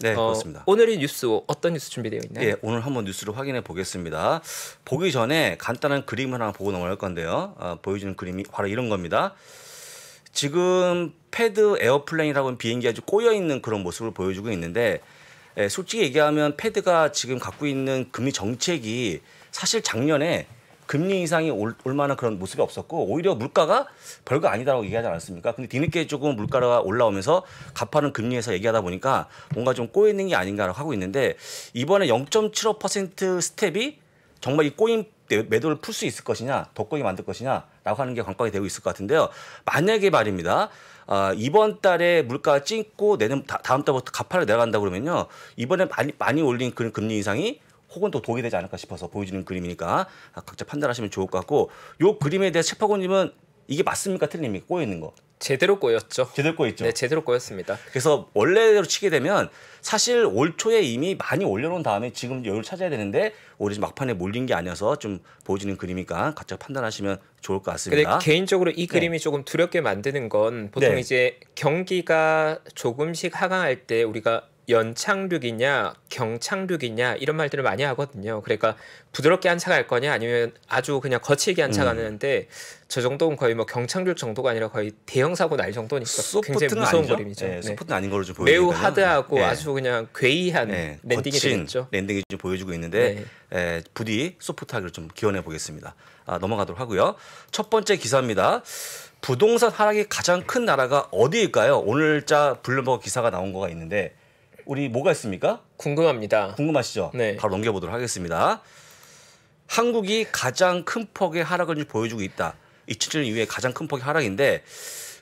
네, 어, 그렇습니다. 오늘의 뉴스 어떤 뉴스 준비되어 있나요? 예, 오늘 한번 뉴스를 확인해 보겠습니다. 보기 전에 간단한 그림 하나 보고 넘어갈 건데요. 어, 보여주는 그림이 바로 이런 겁니다. 지금 패드 에어플레인이라고 하는 비행기가 아주 꼬여 있는 그런 모습을 보여주고 있는데 예, 솔직히 얘기하면 패드가 지금 갖고 있는 금리 정책이 사실 작년에 금리 이상이 올, 올 만한 그런 모습이 없었고 오히려 물가가 별거 아니다라고 얘기하지 않았습니까? 근데 뒤늦게 조금 물가가 올라오면서 가파른 금리에서 얘기하다 보니까 뭔가 좀 꼬이는 게 아닌가라고 하고 있는데 이번에 0.75% 스텝이 정말 이꼬인 매도를 풀 수 있을 것이냐, 덕꼬이 만들 것이냐라고 하는 게 관건이 되고 있을 것 같은데요. 만약에 말입니다. 어, 이번 달에 물가가 찍고 내년 다, 음 달부터 가파를 내려간다 그러면요. 이번에 많이 많이 올린 그런 금리 인상이 혹은 또독이 되지 않을까 싶어서 보여주는 그림이니까 아, 각자 판단하시면 좋을 것 같고 요 그림에 대해 책파고님은 이게 맞습니까 틀립니까 꼬여 있는 거? 제대로 꼬였죠. 제대로 꼬였죠. 네, 제대로 꼬였습니다. 그래서 원래대로 치게 되면 사실 올 초에 이미 많이 올려놓은 다음에 지금 여유를 찾아야 되는데 오히려 막판에 몰린 게 아니어서 좀 보여지는 그림이니까 각자 판단하시면 좋을 것 같습니다. 근데 개인적으로 이 그림이 네. 조금 두렵게 만드는 건 보통 네. 이제 경기가 조금씩 하강할 때 우리가 연착륙이냐 경착륙이냐 이런 말들을 많이 하거든요. 그러니까 부드럽게 한 차 갈 거냐 아니면 아주 그냥 거칠게 한차가는데 음. 저 정도는 거의 뭐 경착륙 정도가 아니라 거의 대형 사고 날 정도니까 굉장히 무서운 아 그림이죠. 예, 네, 소프트 네. 아닌 걸로 좀 보여. 매우 하드하고 네. 아주 그냥 괴이한 예, 랜딩이 되겠죠. 랜딩이 좀 보여주고 있는데 에, 네. 부디 소프트하기를 좀 기원해 보겠습니다. 아, 넘어가도록 하고요. 첫 번째 기사입니다. 부동산 하락이 가장 큰 나라가 어디일까요? 오늘자 블룸버그 기사가 나온 거가 있는데 우리 뭐가 있습니까? 궁금합니다. 궁금하시죠? 네. 바로 넘겨보도록 하겠습니다. 한국이 가장 큰 폭의 하락을 보여주고 있다. 2007년 이후에 가장 큰 폭의 하락인데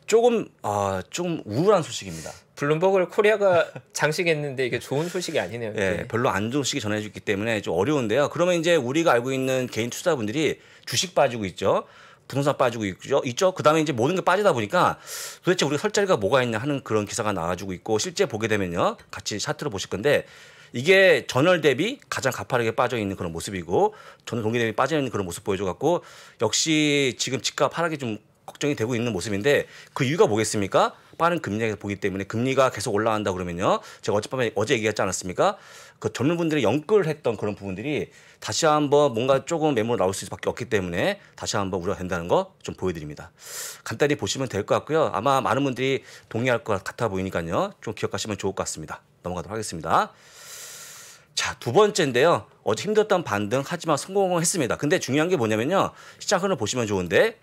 조금 아, 좀 우울한 소식입니다. 블룸버그를 코리아가 장식했는데 이게 좋은 소식이 아니네요. 예, 네, 별로 안 좋은 소식이 전해졌기 때문에 좀 어려운데요. 그러면 이제 우리가 알고 있는 개인 투자분들이 주식 빠지고 있죠. 부동산 빠지고 있죠. 있죠. 그다음에 이제 모든 게 빠지다 보니까 도대체 우리 설 자리가 뭐가 있냐 하는 그런 기사가 나와주고 있고 실제 보게 되면요. 같이 차트로 보실 건데 이게 전월 대비 가장 가파르게 빠져 있는 그런 모습이고 전월 동기 대비 빠져 있는 그런 모습 보여줘 갖고 역시 지금 집값 하락이 좀 걱정이 되고 있는 모습인데 그 이유가 뭐겠습니까? 빠른 금리에서 보기 때문에 금리가 계속 올라간다 그러면요. 제가 어젯밤에 어제 얘기했지 않았습니까? 그 젊은 분들이 연끌했던 그런 부분들이 다시 한번 뭔가 조금 매물 나올 수밖에 없기 때문에 다시 한번 우려가 된다는 거 좀 보여드립니다. 간단히 보시면 될 것 같고요. 아마 많은 분들이 동의할 것 같아 보이니까요. 좀 기억하시면 좋을 것 같습니다. 넘어가도록 하겠습니다. 자, 두 번째인데요. 어제 힘들었던 반등 하지만 성공을 했습니다. 근데 중요한 게 뭐냐면요. 시장 흐름 보시면 좋은데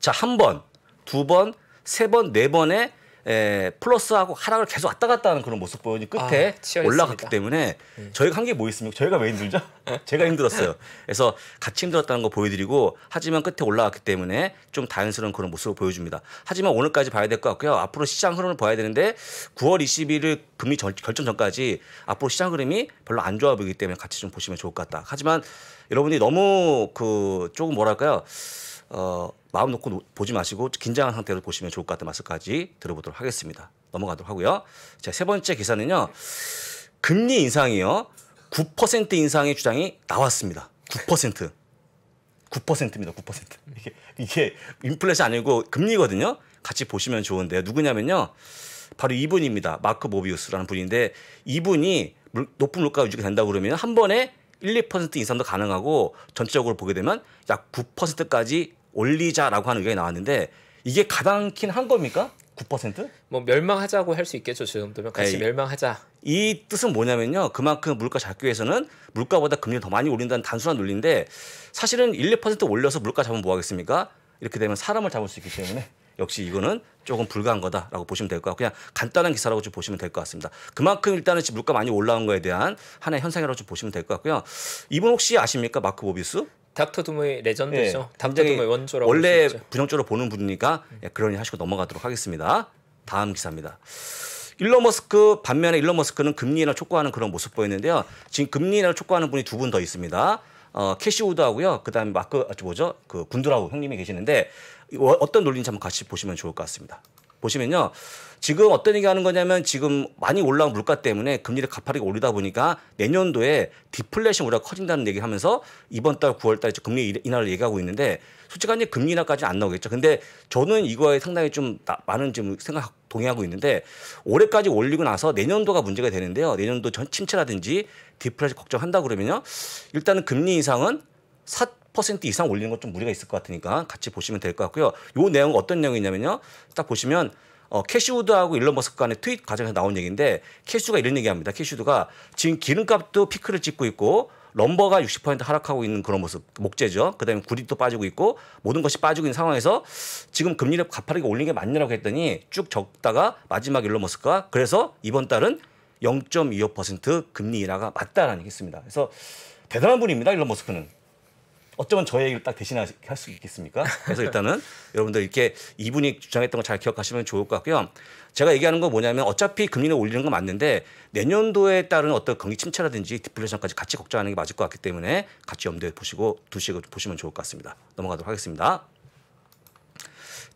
자, 한 번, 두 번, 세 번, 네번에 에, 플러스하고 하락을 계속 왔다 갔다 하는 그런 모습 보여니 끝에 아, 올라갔기 때문에 음. 저희가 한 게 뭐 있습니까? 저희가 왜 힘들죠? 제가 힘들었어요. 그래서 같이 힘들었다는 거 보여드리고 하지만 끝에 올라왔기 때문에 좀다행스러운 그런 모습을 보여줍니다. 하지만 오늘까지 봐야 될 것 같고요. 앞으로 시장 흐름을 봐야 되는데 9월 21일 금리 전, 결정 전까지 앞으로 시장 흐름이 별로 안 좋아 보이기 때문에 같이 좀 보시면 좋을 것 같다. 하지만 여러분이 너무 그 조금 뭐랄까요? 어, 마음 놓고 보지 마시고 긴장한 상태로 보시면 좋을 것 같은 아 말씀까지 들어보도록 하겠습니다. 넘어가도록 하고요. 자, 세 번째 기사는요. 금리 인상이요. 9% 인상의 주장이 나왔습니다. 9%. 9%입니다. 9%. 이게 이게 인플레이션 아니고 금리거든요. 같이 보시면 좋은데요. 누구냐면요. 바로 이분입니다. 마크 모비우스라는 분인데 이분이 물, 높은 물가 유지가 된다고 그러면 한 번에 1, 2% 인상도 가능하고 전체적으로 보게 되면 약 9%까지 올리자라고 하는 의견이 나왔는데 이게 가당킨 한 겁니까? 9%? 뭐 멸망하자고 할 수 있겠죠 지금도면 같이 에이, 네, 멸망하자. 이 뜻은 뭐냐면요. 그만큼 물가 잡기 위해서는 물가보다 금리 더 많이 올린다는 단순한 논리인데 사실은 1, 2% 올려서 물가 잡으면 뭐 하겠습니까? 이렇게 되면 사람을 잡을 수 있기 때문에 역시 이거는 조금 불가한 거다라고 보시면 될 것 같고 그냥 간단한 기사라고 좀 보시면 될 것 같습니다. 그만큼 일단은 지금 물가 많이 올라온 거에 대한 하나의 현상이라고 좀 보시면 될 것 같고요. 이분 혹시 아십니까? 마크 보비스? 닥터 두모의 레전드죠. 네, 닥터 두모의 원조라고 원래 부정적으로 보는 분이니까 음. 그러니 하시고 넘어가도록 하겠습니다. 다음 기사입니다. 일론 머스크 반면에 일론 머스크는 금리 인하 촉구하는 그런 모습 보였는데요. 지금 금리 인하를 촉구하는 분이 두 분 더 있습니다. 어, 캐시 우드하고요. 그다음에 마크 아, 뭐죠? 그 군드라우 형님이 계시는데 어떤 논리인지 한번 같이 보시면 좋을 것 같습니다. 보시면요. 지금 어떤 얘기 하는 거냐면 지금 많이 올라온 물가 때문에 금리를 가파르게 올리다 보니까 내년도에 디플레이션 우려가 커진다는 얘기 하면서 이번 달 9월 달에 금리 인하를 얘기하고 있는데 솔직한 금리 인하까지안 나오겠죠. 근데 저는 이거에 상당히 좀 많은 좀 생각 동의하고 있는데 올해까지 올리고 나서 내년도가 문제가 되는데요. 내년도 전 침체라든지 디플레이션 걱정한다 그러면요. 일단은 금리 인상은4 10% 이상 올리는 건 좀 무리가 있을 것 같으니까 같이 보시면 될 것 같고요. 요 내용 은 어떤 내용이냐면요. 딱 보시면 어, 캐시우드하고 일론 머스크 간의 트윗 과정에서 나온 얘기인데 캐슈가 이런 얘기합니다. 캐슈드가 지금 기름값도 피크를 찍고 있고 럼버가 60% 하락하고 있는 그런 모습, 목재죠. 그다음에 구리도 빠지고 있고 모든 것이 빠지고 있는 상황에서 지금 금리를 가파르게 올리는 게 맞냐라고 했더니 쭉 적다가 마지막 일론 머스크가 그래서 이번 달은 0.25% 금리 인하가 맞다라는 얘기 했습니다. 그래서 대단한 분입니다. 일론 머스크는. 어쩌면 저의 얘기를 딱 대신할 수 있겠습니까? 그래서 일단은 여러분들 이렇게 이분이 주장했던 거 잘 기억하시면 좋을 것 같고요. 제가 얘기하는 건 뭐냐면 어차피 금리는 올리는 건 맞는데 내년도에 따른 어떤 경기 침체라든지 디플레이션까지 같이 걱정하는 게 맞을 것 같기 때문에 같이 염두에 보시고 두시고 보시면 좋을 것 같습니다. 넘어가도록 하겠습니다.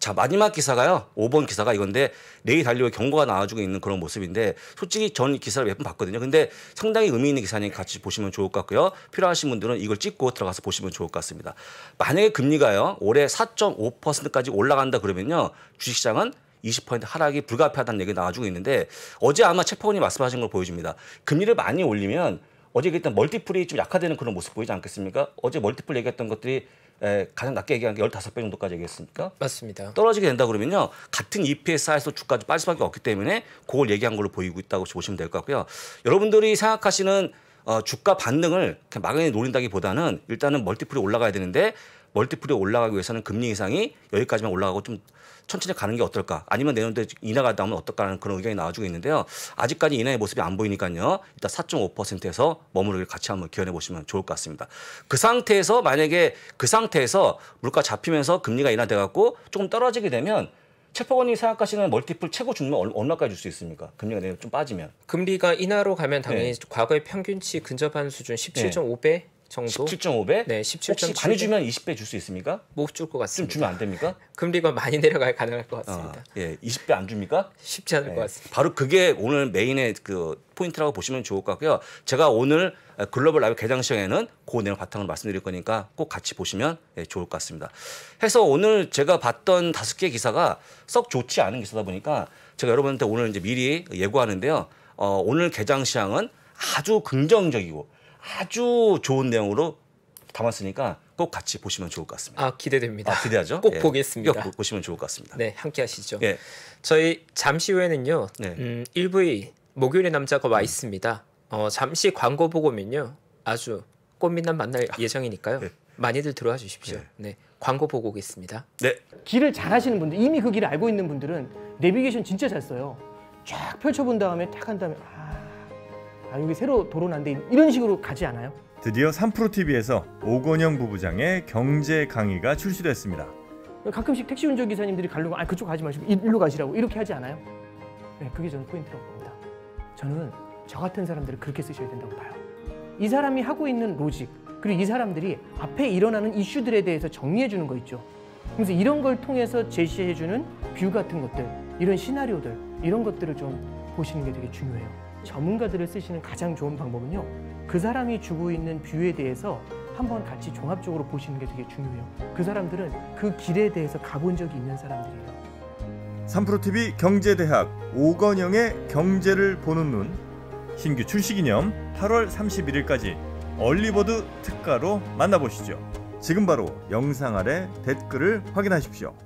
자 마지막 기사가요. 5번 기사가 이건데 내일 달려의 경고가 나와주고 있는 그런 모습인데 솔직히 전 기사를 몇 번 봤거든요. 근데 상당히 의미 있는 기사니까 같이 보시면 좋을 것 같고요. 필요하신 분들은 이걸 찍고 들어가서 보시면 좋을 것 같습니다. 만약에 금리가요 올해 4.5%까지 올라간다 그러면요 주식시장은 20% 하락이 불가피하다는 얘기가 나와주고 있는데 어제 아마 체포원이 말씀하신 걸 보여줍니다. 금리를 많이 올리면 어제 일단 멀티플이 좀 약화되는 그런 모습 보이지 않겠습니까? 어제 멀티플 얘기했던 것들이 에, 가장 낮게 얘기한 게 15배 정도까지 얘기했습니까? 맞습니다. 떨어지게 된다 그러면요. 같은 EPS에서 주가지 빠질 수밖에 없기 때문에 그걸 얘기한 걸로 보이고 있다고 보시면 될 것 같고요. 여러분들이 생각하시는 어, 주가 반등을 막연히 노린다기보다는 일단은 멀티플이 올라가야 되는데 멀티플이 올라가기 위해서는 금리 이상이 여기까지만 올라가고 좀 천천히 가는 게 어떨까 아니면 내년도에 인하가 나하면 어떨까라는 그런 의견이 나와주고 있는데요. 아직까지 인하의 모습이 안 보이니까요. 일단 4.5%에서 머무르길 같이 한번 기원해 보시면 좋을 것 같습니다. 그 상태에서 만약에 그 상태에서 물가 잡히면서 금리가 인하돼 갖고 조금 떨어지게 되면 체포건이 생각하시는 멀티플 최고 중면 얼마까지 줄 수 있습니까? 금리가 내려 좀 빠지면 금리가 인하로 가면 당연히 네. 과거의 평균치 근접한 수준 17.5배 네. 정도. 17.5배? 네, 1 7 5배 혹시 많이 주면 20배 줄 수 있습니까? 못 줄 것 같습니다. 좀 주면 안 됩니까? 금리가 많이 내려가야 가능할 것 같습니다. 어, 예, 20배 안 줍니까? 쉽지 않을 예, 것 같습니다. 바로 그게 오늘 메인의 그 포인트라고 보시면 좋을 것 같고요. 제가 오늘 아, 글로벌 라이브 개장 시장에는 그 내용 바탕으로 말씀드릴 거니까 꼭 같이 보시면 예, 좋을 것 같습니다. 해서 오늘 제가 봤던 다섯 개 기사가 썩 좋지 않은 기사다 보니까 제가 여러분한테 오늘 이제 미리 예고하는데요. 어, 오늘 개장 시장은 아주 긍정적이고 아주 좋은 내용으로 담았으니까 꼭 같이 보시면 좋을 것 같습니다. 아 기대됩니다. 아, 기대하죠. 꼭 예. 보겠습니다. 꼭 보시면 좋을 것 같습니다. 네, 함께 하시죠. 예. 저희 잠시 후에는요. 네. 음, 1부의 목요일의 남자가 와 음. 있습니다. 어, 잠시 광고 보고면요. 아주 꽃미남 만날 아, 예정이니까요. 네. 많이들 들어와 주십시오. 네. 네. 광고 보고 오겠습니다. 네. 길을 잘 하시는 분들, 이미 그 길을 알고 있는 분들은 내비게이션 진짜 잘 써요. 쫙 펼쳐본 다음에 딱한 다음에 아, 아 여기 새로 도로 난데 이런 식으로 가지 않아요? 드디어 3프로TV에서 오건영 부부장의 경제 강의가 출시됐습니다. 가끔씩 택시 운전 기사님들이 가려고 아 그쪽 가지 마시고 일로 가시라고 이렇게 하지 않아요? 네, 그게 저는 포인트라고 봅니다. 저는 저 같은 사람들을 그렇게 쓰셔야 된다고 봐요. 이 사람이 하고 있는 로직 그리고 이 사람들이 앞에 일어나는 이슈들에 대해서 정리해 주는 거 있죠. 그래서 이런 걸 통해서 제시해 주는 뷰 같은 것들, 이런 시나리오들, 이런 것들을 좀 보시는 게 되게 중요해요. 전문가들을 쓰시는 가장 좋은 방법은요. 그 사람이 주고 있는 뷰에 대해서 한번 같이 종합적으로 보시는 게 되게 중요해요. 그 사람들은 그 길에 대해서 가본 적이 있는 사람들이에요. 삼프로TV 경제대학 오건영의 경제를 보는 눈 신규 출시 기념 8월 31일까지 얼리버드 특가로 만나보시죠. 지금 바로 영상 아래 댓글을 확인하십시오.